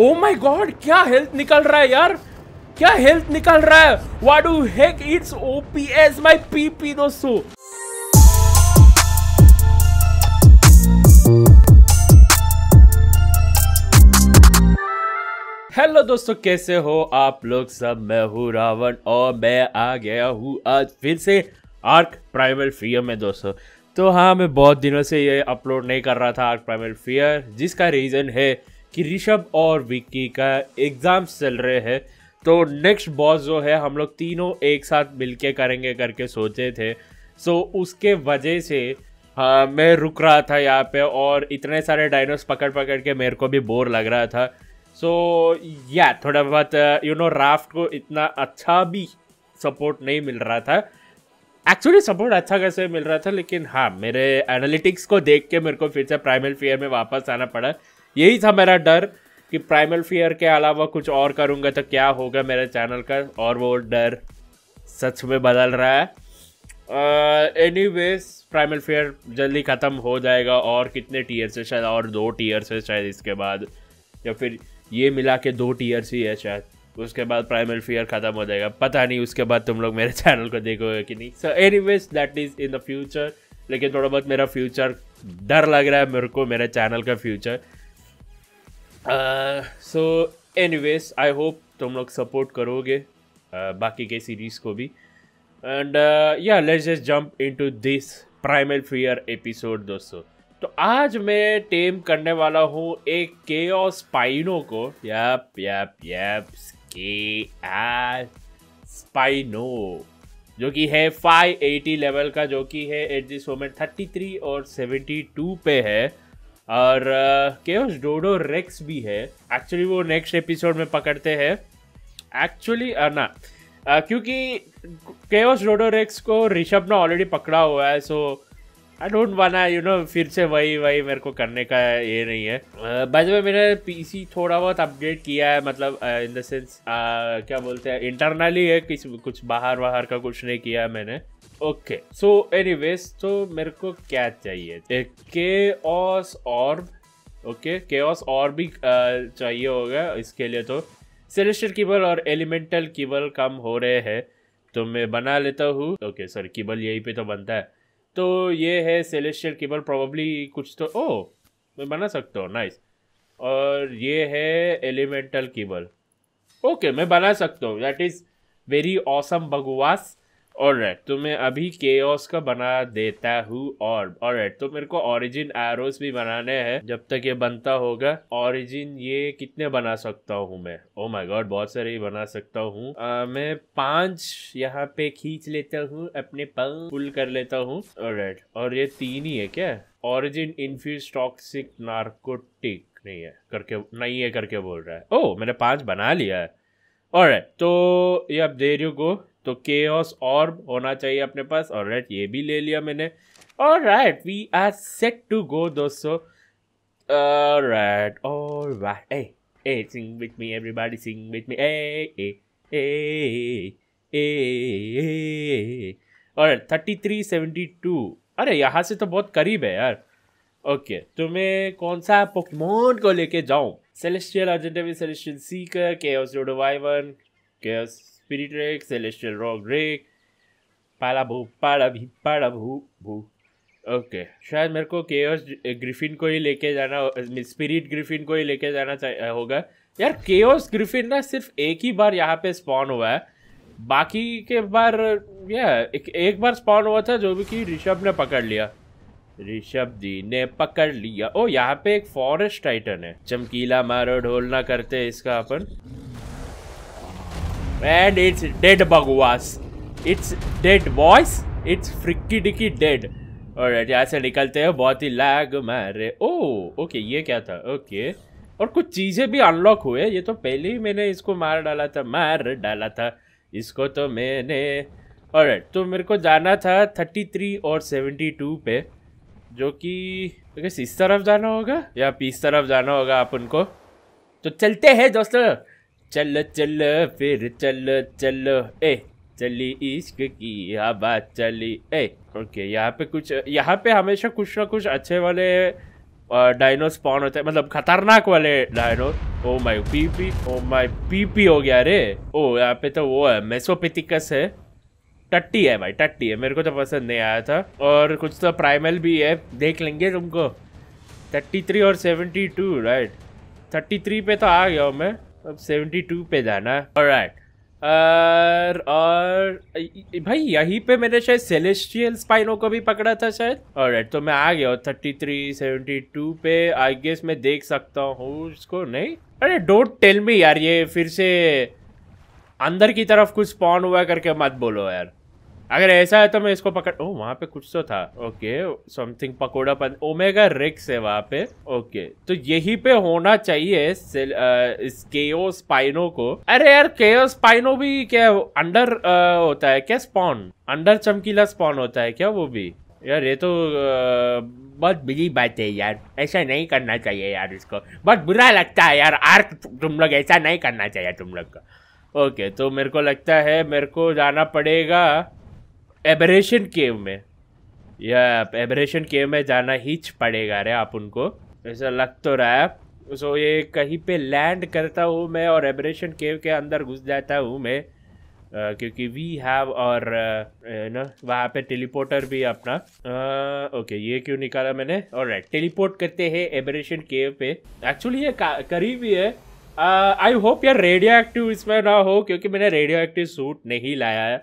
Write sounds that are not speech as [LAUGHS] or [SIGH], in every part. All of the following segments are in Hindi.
ओ माय गॉड क्या हेल्थ निकल रहा है यार क्या हेल्थ निकल रहा है what the heck it's oops my PP दोस्तों हेलो दोस्तों कैसे हो आप लोग सब मैं हूँ रावण और मैं आ गया हूँ आज फिर से आर्क प्राइमल फियर में दोस्तों तो हाँ मैं बहुत दिनों से ये अपलोड नहीं कर रहा था आर्क प्राइमल फियर जिसका रीज़न है कि ऋषभ और विक्की का एग्ज़ाम्स चल रहे हैं तो नेक्स्ट बॉस जो है हम लोग तीनों एक साथ मिलके करेंगे करके सोचे थे सो उसके वजह से हाँ मैं रुक रहा था यहाँ पे और इतने सारे डायनोस पकड़ पकड़ के मेरे को भी बोर लग रहा था सो so, या yeah, थोड़ा बहुत यू नो राफ्ट को इतना अच्छा भी सपोर्ट नहीं मिल रहा था एक्चुअली सपोर्ट अच्छा कैसे मिल रहा था लेकिन हाँ मेरे एनालिटिक्स को देख के मेरे को फिर से प्राइमल फेयर में वापस आना पड़ा यही था मेरा डर कि प्राइमल फियर के अलावा कुछ और करूँगा तो क्या होगा मेरे चैनल का और वो डर सच में बदल रहा है एनी वेज प्राइमल फेयर जल्दी ख़त्म हो जाएगा और कितने टीयर से शायद और दो टीयर से शायद इसके बाद या फिर ये मिला के दो टीयर ही है शायद उसके बाद प्राइमल फेयर ख़त्म हो जाएगा पता नहीं उसके बाद तुम लोग मेरे चैनल [LAUGHS] को देखोगे कि नहीं so anyways that is in the future लेकिन थोड़ा बहुत मेरा फ्यूचर डर लग रहा है मेरे को मेरे चैनल का future so anyways I hope तुम लोग सपोर्ट करोगे uh, बाकी के सीरीज़ को भी एंड या let's just jump into this primal fear episode दोस्तों तो आज मैं टेम करने वाला हूँ एक के स्पाइनो को यप यप यप के आर स्पाइनो जो कि है 580 लेवल का जो कि है एट दिस मोमेंट 33 और 72 पे है और केवस डोडो रेक्स भी है एक्चुअली वो नेक्स्ट एपिसोड में पकड़ते हैं एक्चुअली ना क्योंकि केवस डोडो रेक्स को ऋषभ ने ऑलरेडी पकड़ा हुआ है so so, I don't wanna you know फिर से वही वही मेरे को करने का ये नहीं है बाय द वे मैंने पीसी थोड़ा बहुत अपडेट किया है मतलब इन द सेंस क्या बोलते हैं इंटरनली है किस कुछ बाहर बाहर का कुछ नहीं किया मैंने ओके सो एनी वेज तो मेरे को क्या चाहिए के ऑस और ओके के ऑस और भी चाहिए होगा इसके लिए तो सेलेस्टर केबल और एलिमेंटल कीबल कम हो रहे हैं तो मैं बना लेता हूँ ओके सर कीबल यहीं पे तो बनता है तो ये है सेलेशियल केबल प्रॉब्ली कुछ तो ओ oh, मैं बना सकता हूँ नाइस और ये है एलिमेंटल केबल ओके मैं बना सकता हूँ दैट इज़ वेरी ऑसम बगवास ऑलराइट right, तो मैं अभी के का बना देता हूँ और ऑलराइट तो मेरे को ओरिजिन एरोस भी बनाने हैं जब तक ये बनता होगा ओरिजिन ये कितने बना सकता हूँ मैं ओ माय गॉड बहुत सारे बना सकता हूँ मैं पांच यहाँ पे खींच लेता हूँ अपने पल पुल कर लेता हूँ ऑलराइट right, और ये तीन ही है क्या ओरिजिन इनफ्यूज टॉक्सिक नार्कोटिक नहीं है करके नहीं है करके बोल रहा है ओ oh, मैंने पांच बना लिया है और right, तो ये अब दे रही गो तो के और होना चाहिए अपने पास और राइट ये भी ले लिया मैंने और right we are set to go दोस्तों राइट और ए sing with me everybody sing with me ए ए ए ए और थर्टी थ्री सेवेंटी टू अरे यहाँ से तो बहुत करीब है यार ओके तो मैं कौन सा पोकमोन को लेके जाऊं सेलेस्टियल अर्जेंटेवी सेलेस्टियल सीकर के ऑस स्पिरिट रेक सेलेस्टियल रॉक रेक पाला भू पाड़ा भी पाड़ा भू भू ओके शायद मेरे को केयर्स ग्रिफिन eh, को ही लेके जाना स्पिरिट ग्रिफिन eh, को ही लेके जाना eh, होगा यार केओस ग्रिफिन ना सिर्फ एक ही बार यहाँ पे स्पॉन हुआ है बाकी के बार या एक, एक बार स्पॉन हुआ था जो भी कि ऋषभ ने पकड़ लिया ऋषभ जी ने पकड़ लिया ओ यहाँ पे एक फॉरेस्ट टाइटन है चमकीला मारो ढोलना करते इसका अपन And it's dead बगवास इट्स डेड बॉयस इट्स फ्रिक्की डिक्की डेड और यहाँ से निकलते हैं बहुत ही लैग मारे ओ ओके ये क्या था ओके और कुछ चीज़ें भी अनलॉक हुए ये तो पहले ही मैंने इसको मार डाला था मार डाला था इसको तो मैंने और तो मेरे को जाना था थर्टी थ्री और सेवेंटी टू पे जो कि इस तरफ जाना होगा या पीस तरफ जाना होगा आप उनको तो चलते हैं दोस्तों चलो चलो फिर चलो चलो ए चली इश्क की हवा चली ए ओके यहाँ पे कुछ यहाँ पे हमेशा कुछ ना कुछ अच्छे वाले डायनो स्पॉन होते हैं मतलब खतरनाक वाले dino oh my PP oh my PP हो गया रे ओ oh, यहाँ पे तो वो है मेसोपिथिकस है टट्टी है भाई टट्टी है मेरे को तो पसंद नहीं आया था और कुछ तो प्राइमल भी है देख लेंगे तुमको थर्टी थ्री और seventy two right thirty three पे तो आ गया हूँ मैं अब सेवेंटी टू पे जाना है और राइट और और भाई यहीं पे मैंने शायद सेलेस्टियल स्पाइनों को भी पकड़ा था शायद और तो मैं आ गया थर्टी थ्री सेवेंटी टू पे आई गेस मैं देख सकता हूँ इसको नहीं अरे डोंट टेल मी यार ये फिर से अंदर की तरफ कुछ स्पॉन हुआ करके मत बोलो यार अगर ऐसा है तो मैं इसको पकड़ ओ वहाँ पे कुछ तो था ओके समथिंग पकोड़ा पन ओमेगा रिक्स है वहाँ पे ओके तो यही पे होना चाहिए इस केओ स्पाइनो को अरे यार केओ स्पाइनो भी क्या अंडर आ, होता है क्या स्पॉन अंडर चमकीला स्पॉन होता है क्या वो भी यार ये तो बहुत बिजी बात है यार ऐसा नहीं करना चाहिए यार इसको बहुत बुरा लगता है यार आर्क तुम लोग ऐसा नहीं करना चाहिए तुम लोग का ओके तो मेरे को लगता है मेरे को जाना पड़ेगा एबरेशन केव में या एबरेशन केव में जाना ही पड़ेगा रे आप उनको ऐसा लग तो रहा है सो ये कहीं पे लैंड करता हूँ मैं और एबरेशन केव के अंदर घुस जाता हूँ मैं Uh, क्योंकि वी हैव और ना uh, वहाँ पे टेलीपोर्टर भी अपना ओके uh, okay, ये क्यों निकाला मैंने और राइट टेलीपोर्ट करते हैं एबरेशन केव पे एक्चुअली ये करीब ही है आई uh, होप यार रेडियो एक्टिव इसमें ना हो क्योंकि मैंने रेडियो एक्टिव सूट नहीं लाया है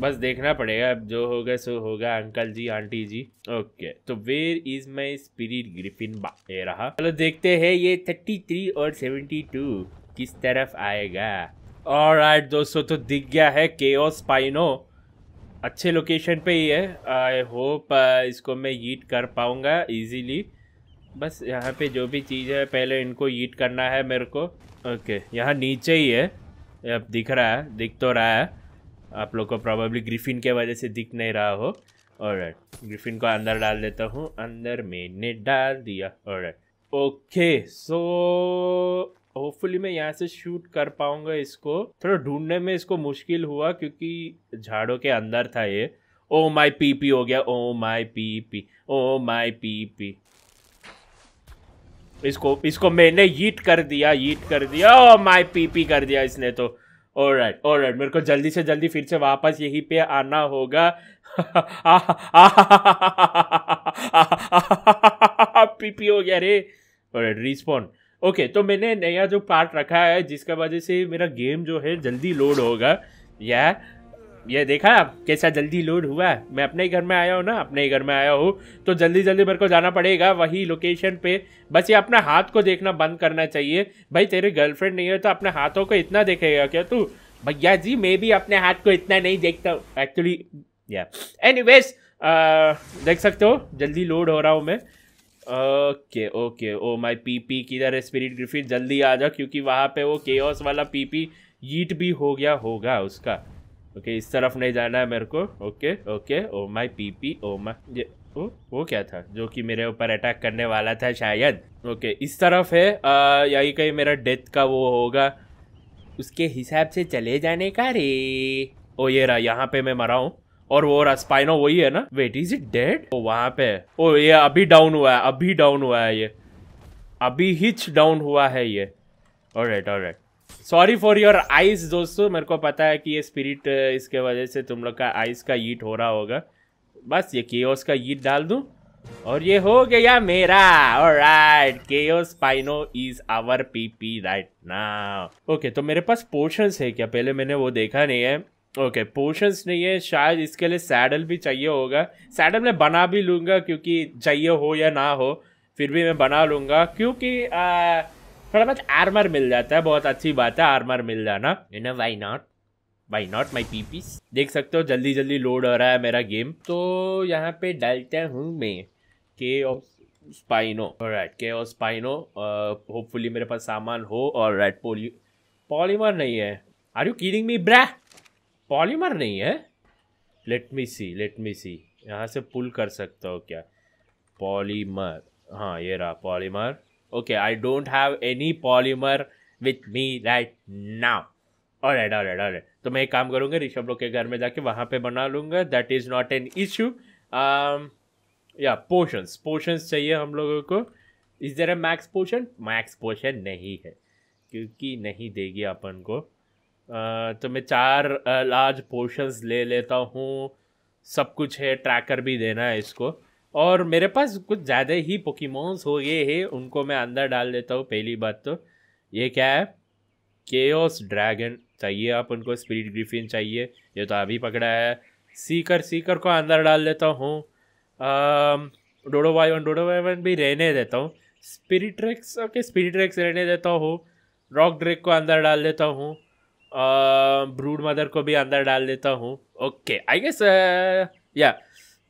बस देखना पड़ेगा अब जो होगा सो होगा uncle ji aunty ji okay तो where is my spirit griffin ये रहा चलो देखते हैं ये थर्टी थ्री और सेवेंटी टू किस तरफ आएगा और राइट दोस्तों तो दिख गया है के पाइनो अच्छे लोकेशन पे ही है आई होप uh, इसको मैं यीट कर पाऊँगा इजीली बस यहाँ पे जो भी चीज़ है पहले इनको यीट करना है मेरे को ओके यहाँ नीचे ही है अब दिख रहा है दिख तो रहा है आप लोग को प्रॉब्ली ग्रिफिन के वजह से दिख नहीं रहा हो और ग्रिफिन को अंदर डाल देता हूँ अंदर मैंने डाल दिया और ओके सो होपफुली मैं यहाँ से शूट कर पाऊंगा इसको थोड़ा ढूंढने में इसको मुश्किल हुआ क्योंकि झाड़ों के अंदर था ये ओ माई पी पी हो गया oh my P P oh my P P इसको इसको मैंने ईट कर दिया ईट कर दिया ओ माई पी पी कर दिया इसने तो ऑल राइट ऑल राइट मेरे को जल्दी से जल्दी फिर से वापस यहीं पे आना होगा [LAUGHS] पीपी हो गया रे राइट रिस्पॉन्ड ओके तो मैंने नया जो पार्ट रखा है जिसका वजह से मेरा गेम जो है जल्दी लोड होगा या yeah. ये देखा आप कैसा जल्दी लोड हुआ मैं अपने ही घर में आया हूँ ना अपने ही घर में आया हूँ तो जल्दी जल्दी मेरे को जाना पड़ेगा वही लोकेशन पे बस ये अपना हाथ को देखना बंद करना चाहिए भाई तेरे गर्लफ्रेंड नहीं है तो अपने हाथों को इतना देखेगा क्या तू भैया जी मैं भी अपने हाथ को इतना नहीं देखता एक्चुअली या एनी देख सकते हो जल्दी लोड हो रहा हूँ मैं okay okay oh my P P किधर है स्पिरिट ग्रिफिट जल्दी आ जाओ क्योंकि वहाँ पे वो केओस वाला पी पी ईट भी हो गया होगा उसका ओके इस तरफ नहीं जाना है मेरे को okay okay oh my P oh my ये ओ वो क्या था जो कि मेरे ऊपर अटैक करने वाला था शायद ओके इस तरफ है यही कहीं मेरा डेथ का वो होगा उसके हिसाब से चले जाने का रे ओ ये रहा यहाँ पे मैं मरा हूँ और वो रहा स्पाइनो वही है ना wait is it dead oh वहाँ पे ओ ये अभी डाउन हुआ है अभी डाउन हुआ है ये अभी हिच डाउन हुआ है ये alright right sorry for your eyes दोस्तों मेरे को पता है कि ये स्पिरिट इसके वजह से तुम लोग का आइस का ईट हो रहा होगा बस ये केओस का ईट डाल दूँ और ये हो गया मेरा alright chaos spino is our PP right now okay तो मेरे पास पोर्शंस है क्या पहले मैंने वो देखा नहीं है ओके okay, पोर्शंस नहीं है शायद इसके लिए सैडल भी चाहिए होगा सैडल मैं बना भी लूंगा क्योंकि चाहिए हो या ना हो फिर भी मैं बना लूंगा क्योंकि आ, थोड़ा बहुत आर्मर मिल जाता है बहुत अच्छी बात है आर्मर मिल जाना you know why not by not my PPs देख सकते हो जल्दी जल्दी लोड हो रहा है मेरा गेम तो यहाँ पे डालते हूँ मैं के ऑफ स्पाइनो राइट के ऑफ स्पाइनो होपफुली मेरे पास सामान हो और राइट पोली पॉलीमर नहीं है आर यू कीडिंग मी ब्रा पॉलीमर नहीं है लेट मी सी लेट मी सी यहाँ से पुल कर सकता हो क्या पॉलीमर हाँ ये रहा polymer okay i don't have any polymer with me right now alright alright alright तो मैं एक काम करूँगा ऋषभ लोग के घर में जाके वहाँ पे बना लूँगा that is not an issue या पोशंस पोशंस चाहिए हम लोगों को is there a max potion max potion नहीं है क्योंकि नहीं देगी अपन को uh, तो मैं चार लार्ज uh, पोशंस ले लेता हूँ सब कुछ है ट्रैकर भी देना है इसको और मेरे पास कुछ ज़्यादा ही पोकीमोन्स हो गए हैं उनको मैं अंदर डाल देता हूँ पहली बात तो ये क्या है केओस ड्रैगन चाहिए आप उनको स्पिरिट ग्रिफिन चाहिए ये तो अभी पकड़ा है सीकर सीकर को अंदर डाल देता हूँ डोडो वाइवन डोडो वाइवन भी रहने देता हूँ spirit rex okay spirit rex रहने देता हूँ रॉक ड्रेक को अंदर डाल देता हूँ ब्रूड मदर को भी अंदर डाल देता हूँ ओके आई गेस या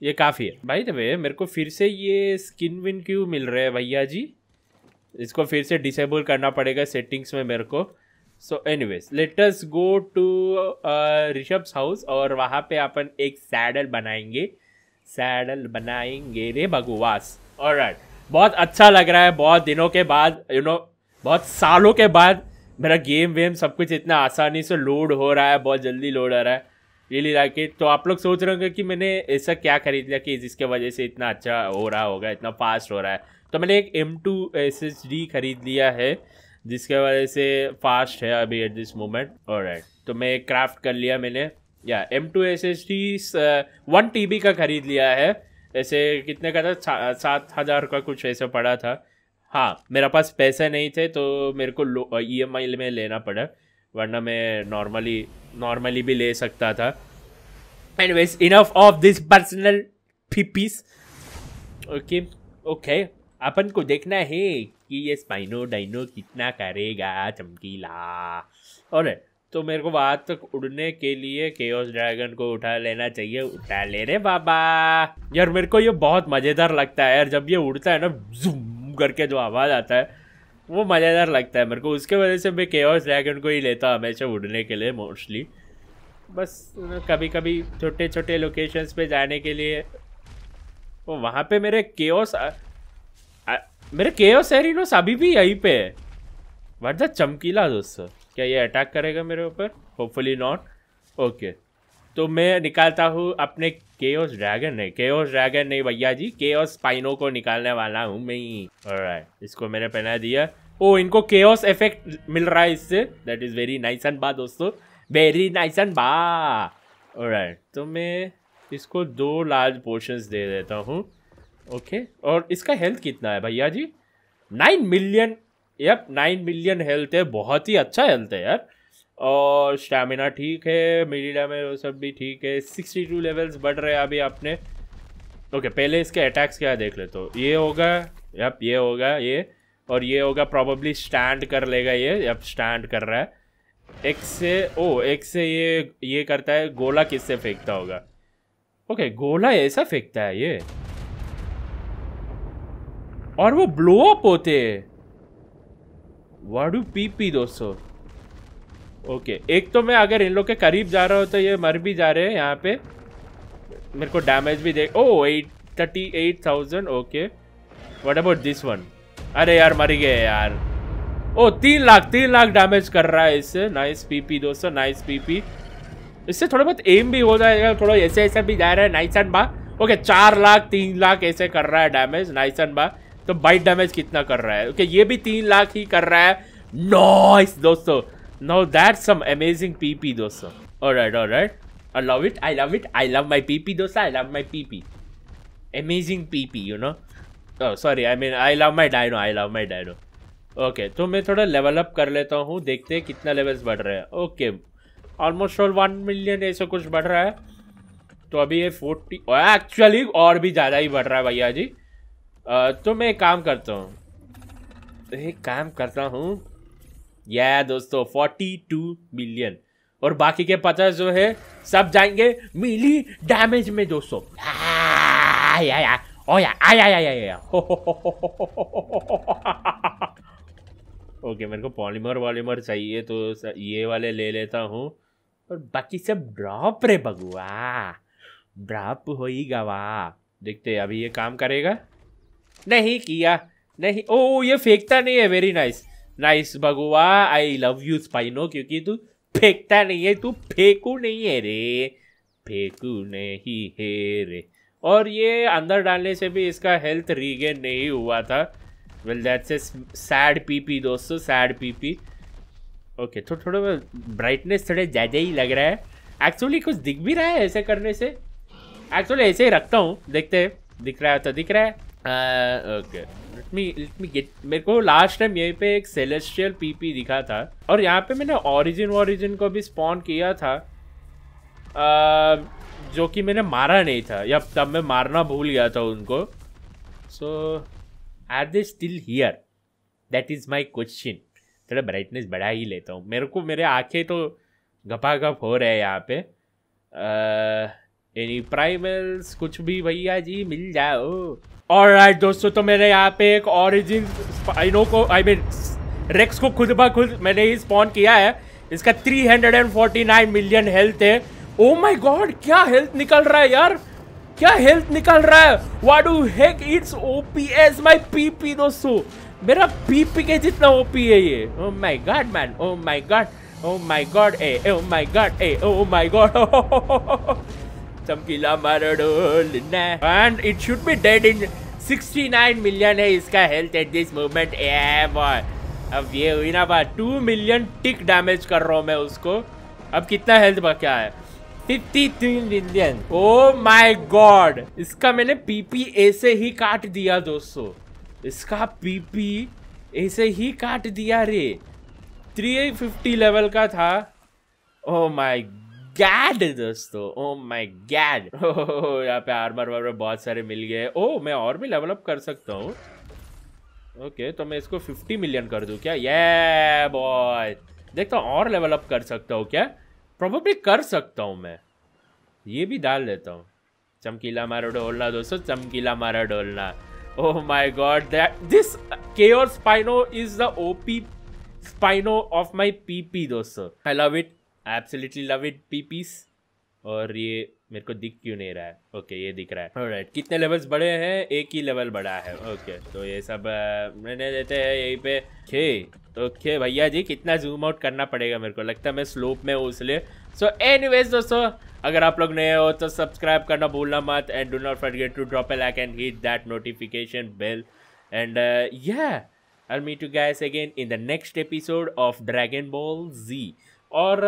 ये काफ़ी है भाई वे मेरे को फिर से ये स्किन विन क्यों मिल रहा है भैया जी इसको फिर से डिसेबल करना पड़ेगा सेटिंग्स में मेरे को so anyways let's go to Rishabh house और वहाँ पे अपन एक सैडल बनाएंगे सैडल बनाएंगे रे भगवास और राइट बहुत अच्छा लग रहा है बहुत दिनों के बाद यू you नो know, बहुत सालों के बाद मेरा गेम वेम सब कुछ इतना आसानी से लोड हो रहा है बहुत जल्दी लोड आ रहा है रियली लाइक इट तो आप लोग सोच रहे होंगे कि मैंने ऐसा क्या खरीद लिया कि जिसके वजह से इतना अच्छा हो रहा होगा इतना फास्ट हो रहा है तो मैंने एक M two S S D खरीद लिया है जिसके वजह से फास्ट है अभी एट दिस मोमेंट और राइट तो मैं क्राफ्ट कर लिया मैंने या M two S S D one T B का खरीद लिया है ऐसे कितने का था सात हज़ार का कुछ ऐसा पड़ा था हाँ मेरा पास पैसे नहीं थे तो मेरे को ई एम आई में लेना पड़ा वरना मैं नॉर्मली नॉर्मली भी ले सकता था and ways enough of this personal piece okay okay अपन को देखना है कि ये स्पाइनो डाइनो कितना करेगा चमकीला और तो मेरे को वहाँ तक उड़ने के लिए केओस ड्रैगन को उठा लेना चाहिए उठा ले रे बाबा यार मेरे को ये बहुत मज़ेदार लगता है यार जब ये उड़ता है ना जूम करके जो आवाज़ आता है वो मज़ेदार लगता है मेरे को उसके वजह से मैं केओस ड्रैगन को ही लेता हमेशा उड़ने के लिए मोस्टली बस कभी कभी छोटे छोटे लोकेशंस पे जाने के लिए वो वहाँ पे मेरे केओस मेरे केओस एरिनोस अभी भी यहीं पे है वट चमकीला दोस्तों क्या ये अटैक करेगा मेरे ऊपर होपफुली नॉट ओके तो मैं निकालता हूँ अपने केओस ड्रैगन के केओस ड्रैगन नहीं भैया जी केओस स्पाइनो को निकालने वाला हूँ मैं right. इसको मैंने पहना दिया ओ इनको केओस इफेक्ट मिल रहा है इससे that is very nice and बा दोस्तों वेरी नाइस एंड बा राइट तो मैं इसको दो लार्ज पोर्शंस दे देता हूँ ओके okay. और इसका हेल्थ कितना है भैया जी nine million yup nine million health है बहुत ही अच्छा हेल्थ है यार और स्टेमिना ठीक है मिली डैमेज वो सब भी ठीक है सिक्सटी टू लेवल्स बढ़ रहे हैं अभी आपने ओके पहले इसके अटैक्स क्या देख लेते हो ये होगा यप ये होगा ये और ये होगा प्रॉबली स्टैंड कर लेगा ये अब स्टैंड कर रहा है एक से ओ oh, एक से ये ये करता है गोला किससे फेंकता होगा ओके गोला ऐसा फेंकता है ये और वो ब्लो अप होते वाडू पीपी दोस्तों ओके एक तो मैं अगर इन लोग के करीब जा रहा हूँ तो ये मर भी जा रहे हैं यहाँ पे मेरे को डैमेज भी दे oh eight thirty eight thousand okay what about this one अरे यार मर गए यार ओ oh, तीन लाख तीन लाख डैमेज कर रहा है इससे नाइस पीपी दोस्तों नाइस पीपी इससे थोड़ा बहुत एम भी हो जाएगा थोड़ा ऐसे ऐसे भी जा रहा है नाइस एंड बा ओके चार लाख तीन लाख ऐसे कर रहा है डैमेज नाइस एंड बा तो बाइट डैमेज कितना कर रहा है ओके ये भी तीन लाख ही कर रहा है नॉइस दोस्तों Now that's some amazing PP dosa. Alright, alright. I love it. I love it. I love my PP dosa. I love my PP. Amazing PP, you know. Oh, sorry. I mean, I love my dino. I love my dino. okay, so I'm थोड़ा लेवल अप कर Let's हूँ देखते हैं कितना लेवल्स बढ़ रहे हैं okay almost all one million ऐसे कुछ बढ़ रहा तो अभी ये फोर्टी एक्चुअली और भी ज़्यादा ही बढ़ रहा है भैया जी आ, तो मैं काम करता हूँ एक काम करता हूँ या दोस्तों फोर्टी टू मिलियन और बाकी के पचास जो है सब जाएंगे मिली डैमेज में दोस्तों ओके मेरे को पॉलीमर वॉलीमर चाहिए तो ये वाले ले लेता हूँ और बाकी सब ड्रॉप रे बगुआ ड्रॉप हो ही गवा देखते अभी ये काम करेगा नहीं किया नहीं ओ ये फेंकता नहीं है वेरी नाइस nice. नाइस भगवा आई लव यू स्पाइनो क्योंकि तू फेंकता नहीं है तू फेंकू नहीं है रे फेंकू नहीं है रे और ये अंदर डालने से भी इसका हेल्थ रीगेन नहीं हुआ था well that's a sad P दोस्तों सैड पीपी ओके तो थोड़ा ब्राइटनेस थोड़े ज़्यादा ही लग रहा है एक्चुअली कुछ दिख भी रहा है ऐसे करने से एक्चुअली ऐसे ही रखता हूँ देखते हैं दिख रहा है तो दिख रहा है okay uh, okay. Let me let me get मेरे को लास्ट टाइम यहीं पे एक सेलेस्टियल पीपी दिखा था और यहाँ पे मैंने ओरिजिन ओरिजिन को भी स्पॉन किया था आ, जो कि मैंने मारा नहीं था या तब मैं मारना भूल गया था उनको so are they still here that is my question थोड़ा ब्राइटनेस बढ़ा ही लेता हूँ मेरे को मेरे आँखें तो गपागप हो रहे हैं यहाँ पे यानी प्राइमल्स कुछ भी भैया जी मिल जाओ और राइट दोस्तों तो मैंने यहाँ पे एक ऑरिजिन स्पाइनो को आई मीन रेक्स को खुद ब खुद मैंने ही स्पॉन किया है इसका 349 मिलियन हेल्थ है ओ माय गॉड क्या हेल्थ निकल रहा है यार क्या हेल्थ निकल रहा है what the heck it's O P my P P दोस्तों मेरा पी पी के जितना ओ पी है ये oh my god man oh my god oh my god ah oh my god ah oh my god चमकीला मारोडोल and it should be dead in 69 million है इसका health at this moment ah boy अब ये हुई ना बात टू मिलियन टिक डैमेज कर रहा हूँ मैं उसको अब कितना हेल्थ बचा है fifty three million oh my god इसका मैंने पीपी ऐसे ही काट दिया दोस्तों इसका पीपी ऐसे ही काट दिया रे 350 लेवल का था ओ oh माय गैड दोस्तों ओ माय गैड ओह यहाँ पे आर्मर वार्मर बहुत सारे मिल गए ओ oh, मैं और भी लेवलअप कर सकता हूँ ओके तो मैं इसको 50 मिलियन कर दूँ क्या ये बॉय देखता हूँ और लेवलअप कर सकता हूँ क्या प्रोबेबली कर सकता हूँ मैं ये भी डाल देता हूँ चमकीला मारा डोलना दोस्तों चमकीला मारा डोलना oh my god this care spino is the OP spino of my PP दोस्तों I love it I absolutely love it PPs और ये मेरे को दिख क्यों नहीं रहा है ओके okay, ये दिख रहा है राइट right. कितने लेवल्स बड़े हैं एक ही लेवल बड़ा है ओके okay, तो ये सब मैंने देते हैं यहीं पे खे तो खे भैया जी कितना जूम आउट करना पड़ेगा मेरे को लगता है मैं स्लोप में हूँ इसलिए सो एनीवेज दोस्तों अगर आप लोग नए हो तो सब्सक्राइब करना भूलना मत and do not forget to drop a like and hit that notification bell and या I meet you guys again in the next episode of Dragon Ball जी और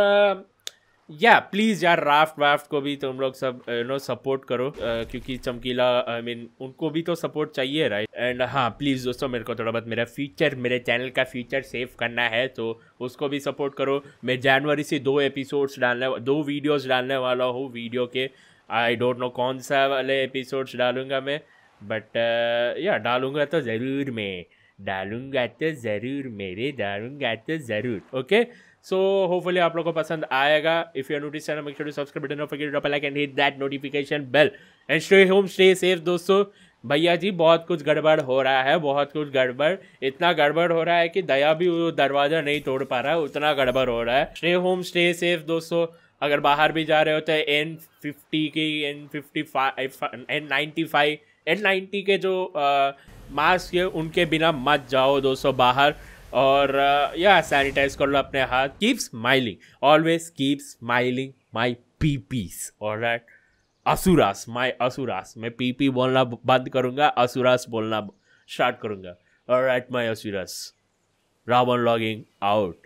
या uh, प्लीज़ यार राफ्ट वाफ्ट को भी तुम लोग सब यू नो सपोर्ट करो uh, क्योंकि चमकीला आई I मीन mean, उनको भी तो सपोर्ट चाहिए राइट एंड हाँ प्लीज़ दोस्तों मेरे को थोड़ा बहुत मेरा फ्यूचर मेरे चैनल का फ्यूचर सेव करना है तो उसको भी सपोर्ट करो मैं जनवरी से दो एपिसोड्स डालने दो वीडियोस डालने वाला हूँ वीडियो के आई डोंट नो कौन सा वाले एपिसोड्स डालूंगा मैं बट या uh, yeah, डालूंगा तो ज़रूर मैं डालूंगा तो ज़रूर मेरे डालूंगा तो ज़रूर ओके okay? सो होपफुली आप लोग को पसंद आएगा if you notice channel make sure to subscribe button of drop like and hit that notification bell and stay home stay safe दोस्तों भैया जी बहुत कुछ गड़बड़ हो रहा है बहुत कुछ गड़बड़ इतना गड़बड़ हो रहा है कि दया भी वो दरवाज़ा नहीं तोड़ पा रहा है उतना गड़बड़ हो रहा है स्टे होम स्टे सेफ दोस्तों अगर बाहर भी जा रहे हो तो एन फिफ्टी के N fifty five N ninety five N ninety के जो मास्क है उनके बिना मत जाओ दोस्तों बाहर और या uh, सैनिटाइज कर लो अपने हाथ keep smiling always keep smiling my P Ps और असुरास माई असुरास मैं पी पी बोलना बंद करूँगा असुरास बोलना स्टार्ट करूँगा और राइट माई असुरास रावण लॉगिंग आउट